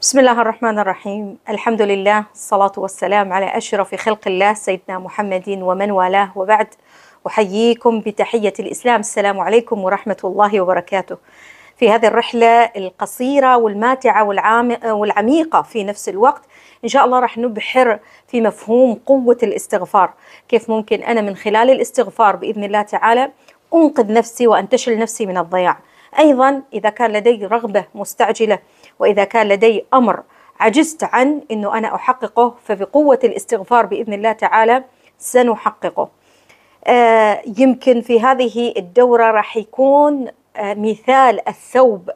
بسم الله الرحمن الرحيم الحمد لله الصلاة والسلام على أشرف خلق الله سيدنا محمد ومن والاه وبعد أحييكم بتحية الإسلام السلام عليكم ورحمة الله وبركاته في هذه الرحلة القصيرة والماتعة والعام والعميقة في نفس الوقت إن شاء الله راح نبحر في مفهوم قوة الاستغفار كيف ممكن أنا من خلال الاستغفار بإذن الله تعالى أنقذ نفسي وأنتشل نفسي من الضياع أيضا إذا كان لدي رغبة مستعجلة وإذا كان لدي أمر عجزت عن أنه أنا أحققه فبقوة الاستغفار بإذن الله تعالى سنحققه آه يمكن في هذه الدورة راح يكون آه مثال الثوب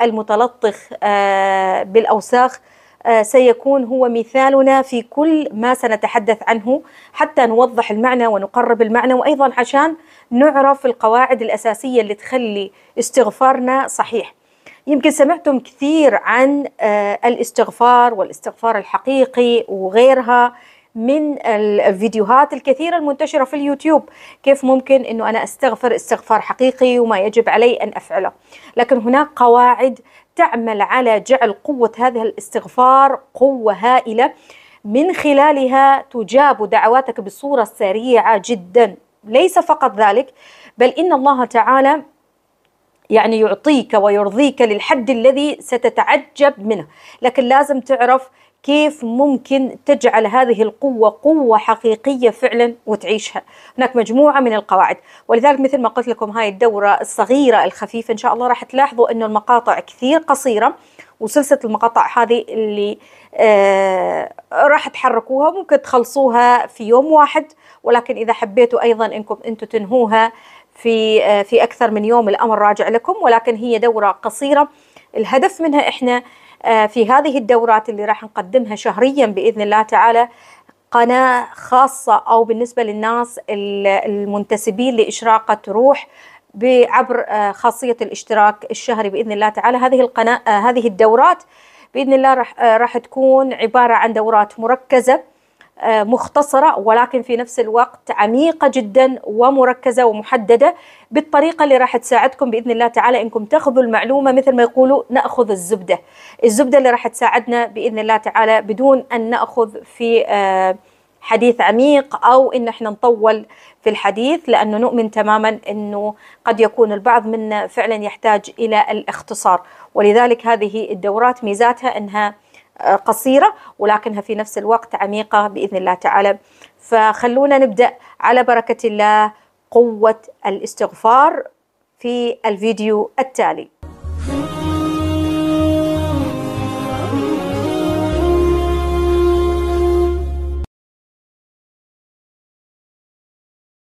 المتلطخ آه بالأوساخ آه، سيكون هو مثالنا في كل ما سنتحدث عنه حتى نوضح المعنى ونقرب المعنى وايضا عشان نعرف القواعد الاساسيه اللي تخلي استغفارنا صحيح يمكن سمعتم كثير عن آه، الاستغفار والاستغفار الحقيقي وغيرها من الفيديوهات الكثيرة المنتشرة في اليوتيوب كيف ممكن أنه أنا أستغفر استغفار حقيقي وما يجب علي أن أفعله لكن هناك قواعد تعمل على جعل قوة هذا الاستغفار قوة هائلة من خلالها تجاب دعواتك بصورة سريعة جدا ليس فقط ذلك بل إن الله تعالى يعني يعطيك ويرضيك للحد الذي ستتعجب منه لكن لازم تعرف كيف ممكن تجعل هذه القوة قوة حقيقية فعلا وتعيشها هناك مجموعة من القواعد ولذلك مثل ما قلت لكم هاي الدورة الصغيرة الخفيفة إن شاء الله راح تلاحظوا أن المقاطع كثير قصيرة وسلسلة المقاطع هذه اللي آه راح تحركوها ممكن تخلصوها في يوم واحد ولكن إذا حبيتوا أيضا أنكم أنتم تنهوها في آه، في اكثر من يوم الامر راجع لكم ولكن هي دوره قصيره الهدف منها احنا آه، في هذه الدورات اللي راح نقدمها شهريا باذن الله تعالى قناه خاصه او بالنسبه للناس المنتسبين لاشراقه روح عبر آه، خاصيه الاشتراك الشهري باذن الله تعالى هذه القناه هذه الدورات باذن الله راح راح تكون عباره عن دورات مركزه آه، مختصرة ولكن في نفس الوقت عميقة جدا ومركزة ومحددة بالطريقة اللي راح تساعدكم بإذن الله تعالى إنكم تأخذوا المعلومة مثل ما يقولوا نأخذ الزبدة الزبدة اللي راح تساعدنا بإذن الله تعالى بدون أن نأخذ في آه، حديث عميق أو إن إحنا نطول في الحديث لأنه نؤمن تماما أنه قد يكون البعض منا فعلا يحتاج إلى الاختصار ولذلك هذه الدورات ميزاتها أنها قصيرة ولكنها في نفس الوقت عميقة بإذن الله تعالى فخلونا نبدأ على بركة الله قوة الاستغفار في الفيديو التالي